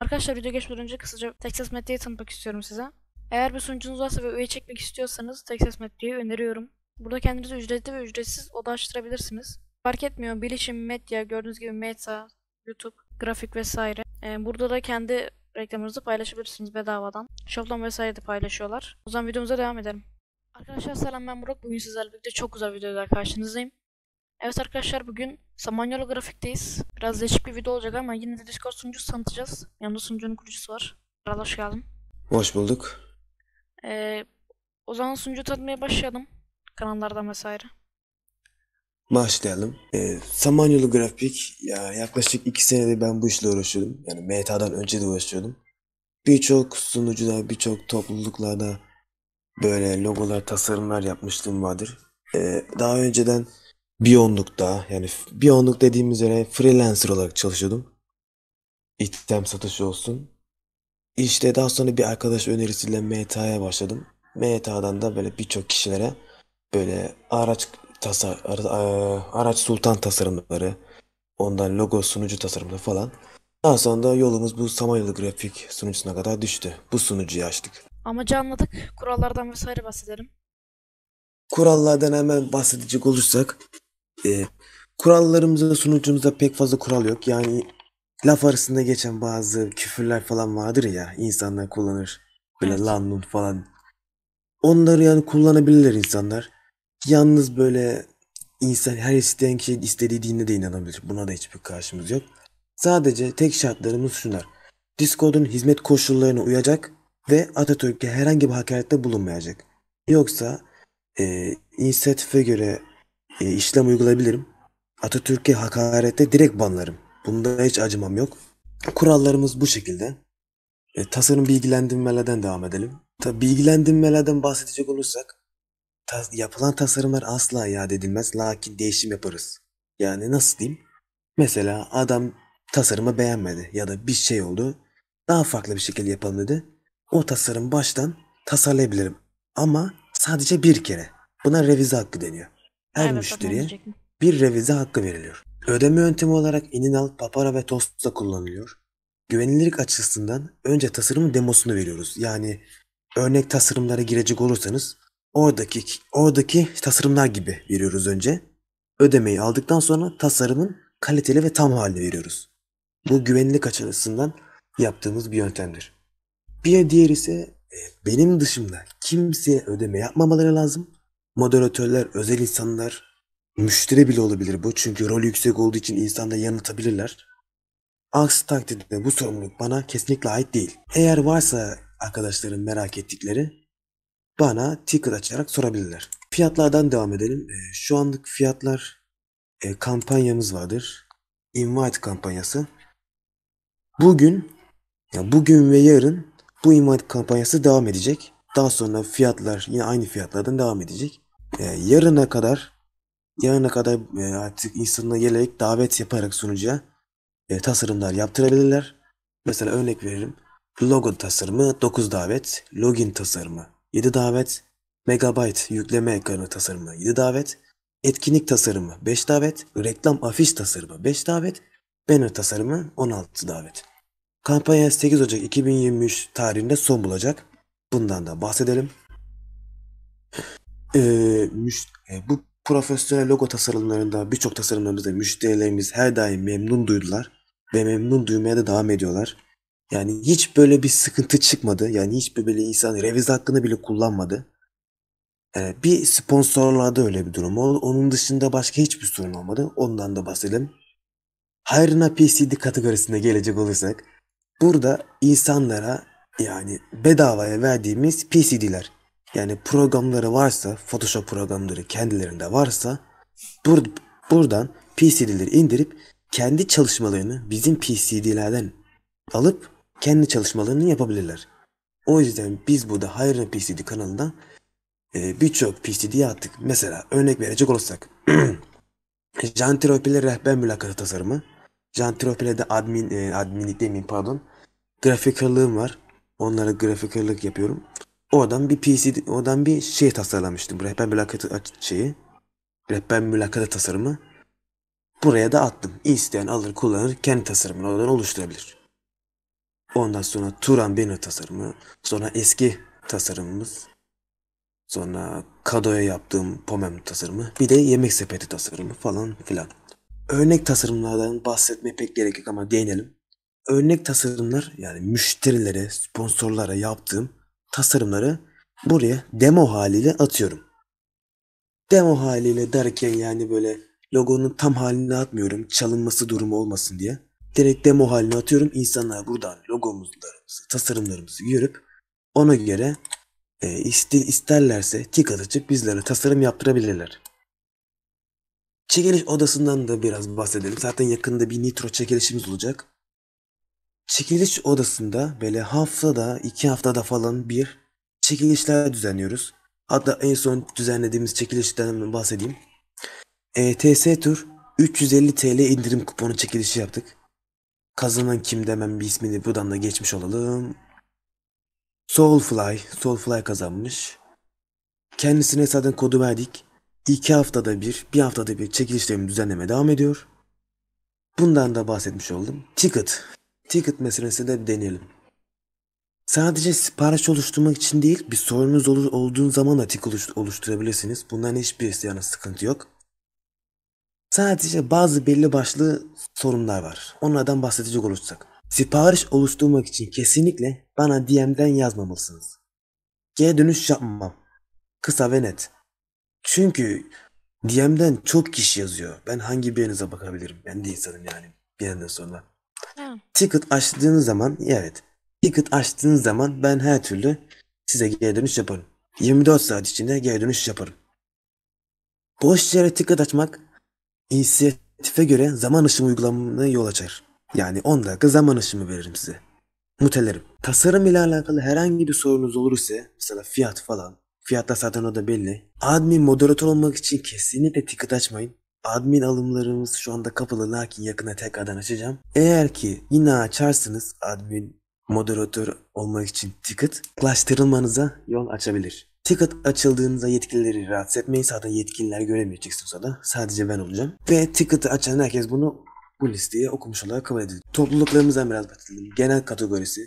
Arkadaşlar video geçmeden önce kısaca Texas Medya'yı tanıtmak istiyorum size. Eğer bir sunucunuz varsa ve üye çekmek istiyorsanız Texas Medya'yı öneriyorum. Burada kendinizi ücretli ve ücretsiz oda açtırabilirsiniz. Fark etmiyor bilişim, medya, gördüğünüz gibi meta, YouTube, grafik vesaire. Ee, burada da kendi reklamınızı paylaşabilirsiniz bedavadan. Shoplan vesaire de paylaşıyorlar. O zaman videomuza devam edelim. Arkadaşlar selam ben Burak. Bugün sizlerle birlikte çok güzel videolar karşınızdayım. Evet arkadaşlar bugün Samanyolu grafikteyiz. Biraz değişik bir video olacak ama yine de Discord sunucusu tanıtacağız. Yanında sunucunun kurucusu var. Kral hoş geldin. Hoş bulduk. Ee, o zaman sunucu tanıtmaya başlayalım. Kanallardan vesaire. Başlayalım. Ee, Samanyolu grafik ya yaklaşık 2 senedir ben bu işle uğraşıyordum. Yani MTA'dan önce de uğraşıyordum. Birçok sunucuda, birçok topluluklarda böyle logolar, tasarımlar yapmıştım vardır. Ee, daha önceden Biyonluk'ta yani Biyonluk dediğim üzere freelancer olarak çalışıyordum. İtem satışı olsun. İşte daha sonra bir arkadaş önerisiyle MTA'ya başladım. MTA'dan da böyle birçok kişilere böyle araç tasar e, araç sultan tasarımları, ondan logo sunucu tasarımları falan. Daha sonra da yolumuz bu Samanyolu grafik sunucusuna kadar düştü. Bu sunucuyu açtık. Amacı anladık. Kurallardan vesaire bahsedelim. Kurallardan hemen bahsedecek olursak e, kurallarımıza sunucumuzda pek fazla kural yok. Yani laf arasında geçen bazı küfürler falan vardır ya insanlar kullanır. Böyle evet. lan falan. Onları yani kullanabilirler insanlar. Yalnız böyle insan her isteyen kişi istediği dinde de inanabilir. Buna da hiçbir karşımız yok. Sadece tek şartlarımız şunlar. Discord'un hizmet koşullarına uyacak ve Atatürk'e herhangi bir hakarette bulunmayacak. Yoksa e, inisiyatife göre e, işlem uygulayabilirim. Atatürk'e hakarette direkt banlarım. Bunda hiç acımam yok. Kurallarımız bu şekilde. E, tasarım bilgilendirmelerden devam edelim. Tabi bilgilendirmelerden bahsedecek olursak ta, yapılan tasarımlar asla iade edilmez lakin değişim yaparız. Yani nasıl diyeyim? Mesela adam tasarımı beğenmedi ya da bir şey oldu. Daha farklı bir şekilde yapalım dedi. O tasarım baştan tasarlayabilirim. Ama sadece bir kere. Buna revize hakkı deniyor her evet, müşteriye bir revize hakkı veriliyor. Ödeme yöntemi olarak Ininal, Papara ve Toast'ta kullanılıyor. Güvenilirlik açısından önce tasarımın demosunu veriyoruz. Yani örnek tasarımlara girecek olursanız oradaki oradaki tasarımlar gibi veriyoruz önce. Ödemeyi aldıktan sonra tasarımın kaliteli ve tam halini veriyoruz. Bu güvenlik açısından yaptığımız bir yöntemdir. Bir diğer ise e, benim dışımda kimseye ödeme yapmamaları lazım moderatörler, özel insanlar, müşteri bile olabilir bu. Çünkü rol yüksek olduğu için insanda yanıltabilirler. Aksi takdirde bu sorumluluk bana kesinlikle ait değil. Eğer varsa arkadaşların merak ettikleri bana ticker açarak sorabilirler. Fiyatlardan devam edelim. Ee, şu anlık fiyatlar e, kampanyamız vardır. Invite kampanyası. Bugün ya bugün ve yarın bu invite kampanyası devam edecek. Daha sonra fiyatlar yine aynı fiyatlardan devam edecek e, yarına kadar yarına kadar e, artık insanlara gelerek davet yaparak sunucuya e, tasarımlar yaptırabilirler. Mesela örnek veririm. Logo tasarımı 9 davet, login tasarımı 7 davet, megabyte yükleme ekranı tasarımı 7 davet, etkinlik tasarımı 5 davet, reklam afiş tasarımı 5 davet, banner tasarımı 16 davet. Kampanya 8 Ocak 2023 tarihinde son bulacak. Bundan da bahsedelim e, müş, e, bu profesyonel logo tasarımlarında birçok tasarımlarımızda müşterilerimiz her daim memnun duydular ve memnun duymaya da devam ediyorlar. Yani hiç böyle bir sıkıntı çıkmadı. Yani hiçbir böyle insan revize hakkını bile kullanmadı. Yani ee, bir sponsorlarda öyle bir durum. Onun dışında başka hiçbir sorun olmadı. Ondan da bahsedelim. Hayrına PCD kategorisine gelecek olursak burada insanlara yani bedavaya verdiğimiz PCD'ler yani programları varsa, Photoshop programları kendilerinde varsa bur buradan PCD'leri indirip kendi çalışmalarını bizim PCD'lerden alıp kendi çalışmalarını yapabilirler. O yüzden biz burada Hayrına PCD kanalında e, birçok PCD'ye attık. Mesela örnek verecek olursak Jean ile rehber mülakatı tasarımı. ile de admin, e, adminlik demeyeyim pardon. Grafikerlığım var. Onlara grafikerlik yapıyorum. Oradan bir PC, oradan bir şey tasarlamıştım. Rehber mülakatı şeyi. Rehber mülakatı tasarımı. Buraya da attım. İsteyen alır kullanır kendi tasarımını oradan oluşturabilir. Ondan sonra Turan Banner tasarımı. Sonra eski tasarımımız. Sonra Kado'ya yaptığım pomem tasarımı. Bir de yemek sepeti tasarımı falan filan. Örnek tasarımlardan bahsetmeye pek gerek yok ama değinelim. Örnek tasarımlar yani müşterilere, sponsorlara yaptığım tasarımları buraya demo haliyle atıyorum. Demo haliyle derken yani böyle logonun tam halini atmıyorum çalınması durumu olmasın diye. Direkt demo halini atıyorum. İnsanlar buradan logomuzlarımızı, tasarımlarımızı görüp ona göre e, isti, isterlerse tik atıp bizlere tasarım yaptırabilirler. Çekiliş odasından da biraz bahsedelim. Zaten yakında bir nitro çekilişimiz olacak. Çekiliş odasında böyle haftada, iki haftada falan bir çekilişler düzenliyoruz. Hatta en son düzenlediğimiz çekilişten bahsedeyim. ETS Tur 350 TL indirim kuponu çekilişi yaptık. Kazanan kim demem bir ismini buradan da geçmiş olalım. Soulfly, Soulfly kazanmış. Kendisine zaten kodu verdik. İki haftada bir, bir haftada bir çekilişlerimi düzenleme devam ediyor. Bundan da bahsetmiş oldum. Ticket, ticket meselesini de bir deneyelim. Sadece sipariş oluşturmak için değil, bir sorunuz olur, olduğun zaman da tick oluşturabilirsiniz. Bunların hiçbirisi yani sıkıntı yok. Sadece bazı belli başlı sorunlar var. Onlardan bahsedecek olursak. Sipariş oluşturmak için kesinlikle bana DM'den yazmamalısınız. Geri dönüş yapmam. Kısa ve net. Çünkü DM'den çok kişi yazıyor. Ben hangi birinize bakabilirim? Ben de insanım yani bir yerden sonra. Ha. Ticket açtığınız zaman evet. Ticket açtığınız zaman ben her türlü size geri dönüş yaparım. 24 saat içinde geri dönüş yaparım. Boş yere ticket açmak inisiyatife göre zaman aşımı uygulamına yol açar. Yani 10 dakika zaman aşımı veririm size. Mutelerim. Tasarım ile alakalı herhangi bir sorunuz olursa mesela fiyat falan. Fiyat da zaten o da belli. Admin moderatör olmak için kesinlikle ticket açmayın. Admin alımlarımız şu anda kapalı lakin yakına tekrardan açacağım. Eğer ki yine açarsınız, admin moderatör olmak için ticket yaklaştırılmanıza yol açabilir. Ticket açıldığınızda yetkilileri rahatsız etmeyin. Zaten yetkililer göremeyeceksiniz o da. Sadece ben olacağım. Ve ticket'ı açan herkes bunu bu listeye okumuş olarak kabul edildi. Topluluklarımızdan biraz bahsedelim. Genel kategorisi,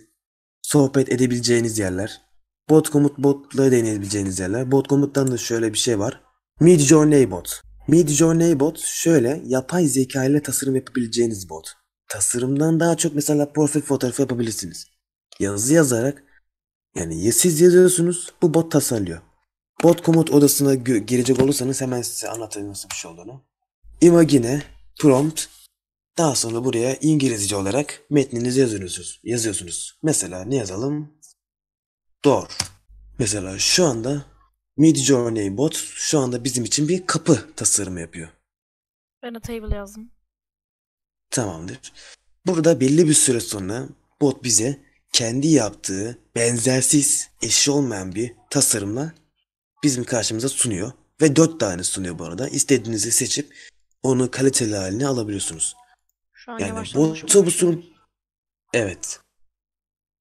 sohbet edebileceğiniz yerler, bot komut botla deneyebileceğiniz yerler. Bot komuttan da şöyle bir şey var. Mid Journey bot. Midjourney bot şöyle yapay zeka ile tasarım yapabileceğiniz bot. Tasarımdan daha çok mesela profil fotoğrafı yapabilirsiniz. Yazı yazarak yani siz yazıyorsunuz bu bot tasarlıyor. Bot komut odasına girecek olursanız hemen size anlatayım nasıl bir şey olduğunu. Imagine, prompt, daha sonra buraya İngilizce olarak metninizi yazıyorsunuz. yazıyorsunuz. Mesela ne yazalım? Door. Mesela şu anda Midjourney bot şu anda bizim için bir kapı tasarımı yapıyor. Ben a table yazdım. Tamamdır. Burada belli bir süre sonra bot bize kendi yaptığı benzersiz, eşi olmayan bir tasarımla bizim karşımıza sunuyor. Ve dört tane sunuyor bu arada. İstediğinizi seçip onu kaliteli haline alabiliyorsunuz. Şu an yani botu bu sunum... Evet.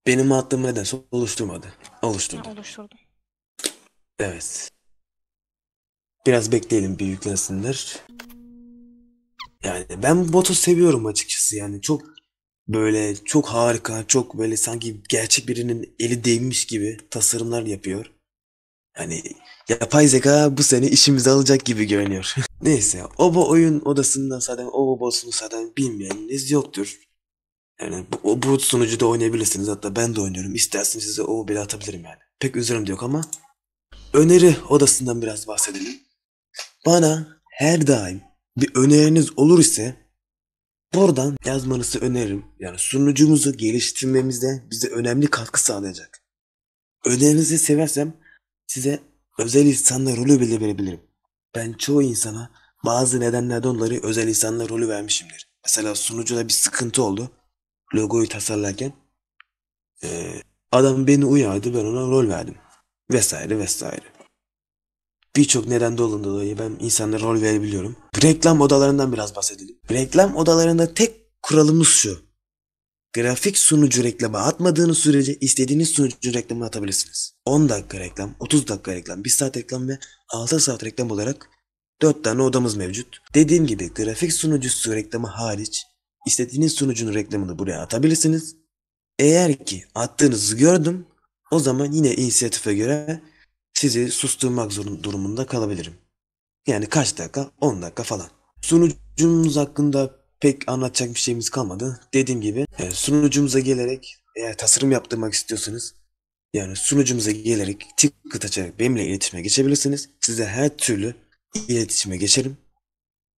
Benim aklım neden oluşturmadı. Oluşturdu. Ha, oluşturdu. Evet. Biraz bekleyelim bir yüklensinler. Yani ben botu seviyorum açıkçası yani çok böyle çok harika, çok böyle sanki gerçek birinin eli değmiş gibi tasarımlar yapıyor. Hani yapay zeka bu sene işimizi alacak gibi görünüyor. Neyse Oba oyun odasında zaten Oba boss'unu zaten bilmeyeniniz yoktur. Yani bu, bu sunucuda oynayabilirsiniz hatta ben de oynuyorum. İsterseniz size Oba bile atabilirim yani. Pek üzerim de yok ama Öneri odasından biraz bahsedelim. Bana her daim bir öneriniz olur ise buradan yazmanızı öneririm. Yani sunucumuzu geliştirmemizde bize önemli katkı sağlayacak. Önerinizi seversem size özel insanlar rolü bile verebilirim. Ben çoğu insana bazı nedenlerden dolayı özel insanlar rolü vermişimdir. Mesela sunucuda bir sıkıntı oldu. Logoyu tasarlarken. Ee, adam beni uyardı ben ona rol verdim. Vesaire vesaire. Birçok neden dolayı dolayı ben insanlara rol verebiliyorum. Reklam odalarından biraz bahsedelim. Reklam odalarında tek kuralımız şu. Grafik sunucu reklama atmadığınız sürece istediğiniz sunucu reklamını atabilirsiniz. 10 dakika reklam, 30 dakika reklam, 1 saat reklam ve 6 saat reklam olarak 4 tane odamız mevcut. Dediğim gibi grafik sunucusu reklamı hariç istediğiniz sunucunun reklamını buraya atabilirsiniz. Eğer ki attığınızı gördüm o zaman yine inisiyatife göre sizi susturmak durumunda kalabilirim. Yani kaç dakika? 10 dakika falan. Sunucumuz hakkında pek anlatacak bir şeyimiz kalmadı. Dediğim gibi e, sunucumuza gelerek eğer tasarım yaptırmak istiyorsanız yani sunucumuza gelerek ticket açarak benimle iletişime geçebilirsiniz. Size her türlü iletişime geçerim.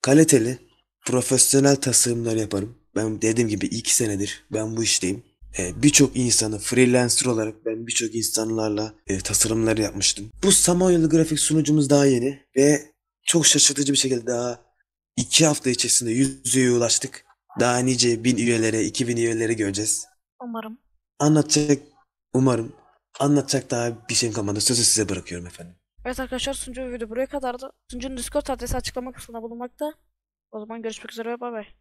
Kaliteli, profesyonel tasarımlar yaparım. Ben dediğim gibi iki senedir ben bu işteyim e, birçok insanı freelancer olarak ben birçok insanlarla e, tasarımları yapmıştım. Bu Samanyolu grafik sunucumuz daha yeni ve çok şaşırtıcı bir şekilde daha 2 hafta içerisinde 100 üyeye ulaştık. Daha nice bin üyelere, 2000 üyelere göreceğiz. Umarım. Anlatacak, umarım. Anlatacak daha bir şeyim kalmadı. Sözü size bırakıyorum efendim. Evet arkadaşlar sunucu video buraya kadardı. Sunucunun Discord adresi açıklama kısmında bulunmakta. O zaman görüşmek üzere bay bay.